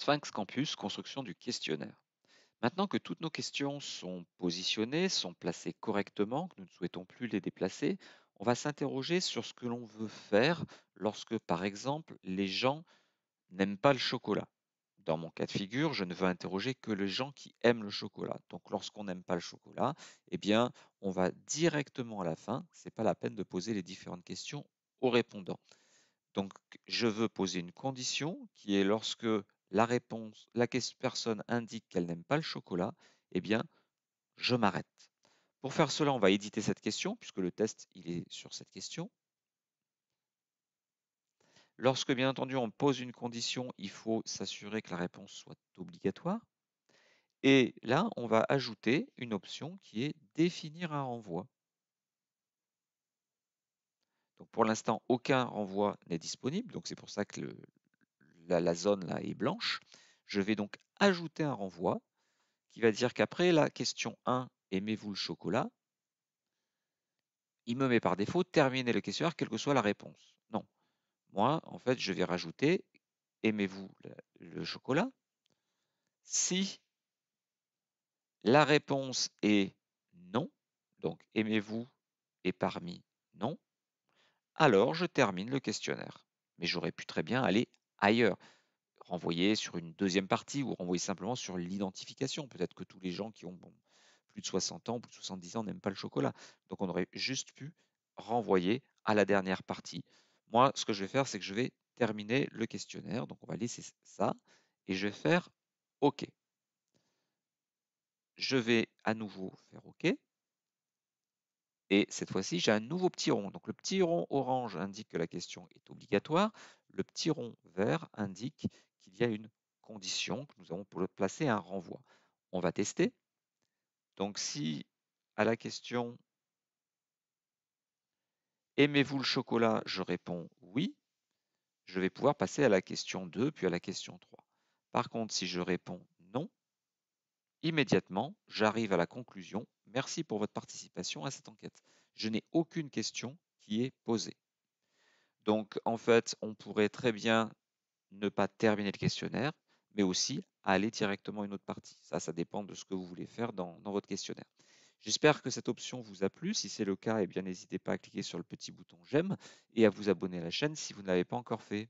Sphinx Campus, construction du questionnaire. Maintenant que toutes nos questions sont positionnées, sont placées correctement, que nous ne souhaitons plus les déplacer, on va s'interroger sur ce que l'on veut faire lorsque, par exemple, les gens n'aiment pas le chocolat. Dans mon cas de figure, je ne veux interroger que les gens qui aiment le chocolat. Donc lorsqu'on n'aime pas le chocolat, eh bien, on va directement à la fin. Ce n'est pas la peine de poser les différentes questions aux répondants. Donc je veux poser une condition qui est lorsque la réponse, la personne indique qu'elle n'aime pas le chocolat, eh bien, je m'arrête. Pour faire cela, on va éditer cette question, puisque le test, il est sur cette question. Lorsque, bien entendu, on pose une condition, il faut s'assurer que la réponse soit obligatoire. Et là, on va ajouter une option qui est définir un renvoi. Donc pour l'instant, aucun renvoi n'est disponible, donc c'est pour ça que le, la, zone là est blanche. Je vais donc ajouter un renvoi qui va dire qu'après la question 1, aimez-vous le chocolat Il me met par défaut terminer le questionnaire, quelle que soit la réponse. Non. Moi, en fait, je vais rajouter aimez-vous le, le chocolat Si la réponse est non, donc aimez-vous est parmi non, alors je termine le questionnaire. Mais j'aurais pu très bien aller ailleurs. Renvoyer sur une deuxième partie ou renvoyer simplement sur l'identification. Peut-être que tous les gens qui ont plus de 60 ans, plus de 70 ans n'aiment pas le chocolat. Donc on aurait juste pu renvoyer à la dernière partie. Moi, ce que je vais faire, c'est que je vais terminer le questionnaire. Donc on va laisser ça et je vais faire OK. Je vais à nouveau faire OK. Et cette fois-ci, j'ai un nouveau petit rond. Donc le petit rond orange indique que la question est obligatoire. Le petit rond vert indique qu'il y a une condition que nous avons pour placer un renvoi. On va tester. Donc si à la question Aimez-vous le chocolat Je réponds oui. Je vais pouvoir passer à la question 2 puis à la question 3. Par contre, si je réponds Immédiatement, j'arrive à la conclusion. Merci pour votre participation à cette enquête. Je n'ai aucune question qui est posée. Donc, en fait, on pourrait très bien ne pas terminer le questionnaire, mais aussi aller directement à une autre partie. Ça, ça dépend de ce que vous voulez faire dans, votre questionnaire. J'espère que cette option vous a plu. Si c'est le cas, et eh bien n'hésitez pas à cliquer sur le petit bouton j'aime et à vous abonner à la chaîne si vous ne l'avez pas encore fait.